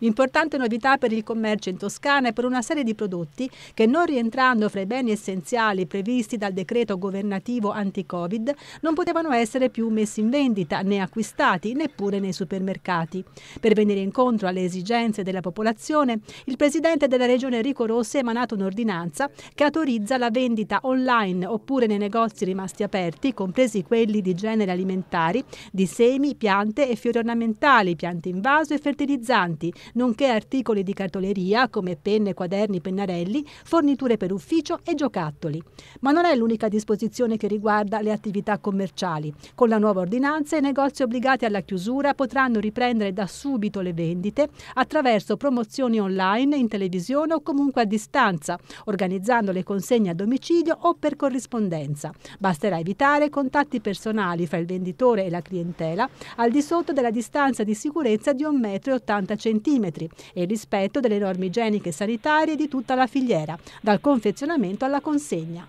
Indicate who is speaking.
Speaker 1: Importante novità per il commercio in Toscana e per una serie di prodotti che non rientrando fra i beni essenziali previsti dal decreto governativo anti-Covid non potevano essere più messi in vendita né acquistati neppure nei supermercati. Per venire incontro alle esigenze della popolazione, il presidente della regione Rico Rossi ha emanato un'ordinanza che autorizza la vendita online oppure nei negozi rimasti aperti, compresi quelli di genere alimentari, di semi, piante e fiori ornamentali, piante in vaso e fertilizzanti, nonché articoli di cartoleria come penne, quaderni, pennarelli, forniture per ufficio e giocattoli. Ma non è l'unica disposizione che riguarda le attività commerciali. Con la nuova ordinanza i negozi obbligati alla chiusura potranno riprendere da subito le vendite attraverso promozioni online, in televisione o comunque a distanza, organizzando le consegne a domicilio o per corrispondenza. Basterà evitare contatti personali fra il venditore e la clientela al di sotto della distanza di sicurezza di 1,80 m millimetri e il rispetto delle norme igieniche e sanitarie di tutta la filiera, dal confezionamento alla consegna.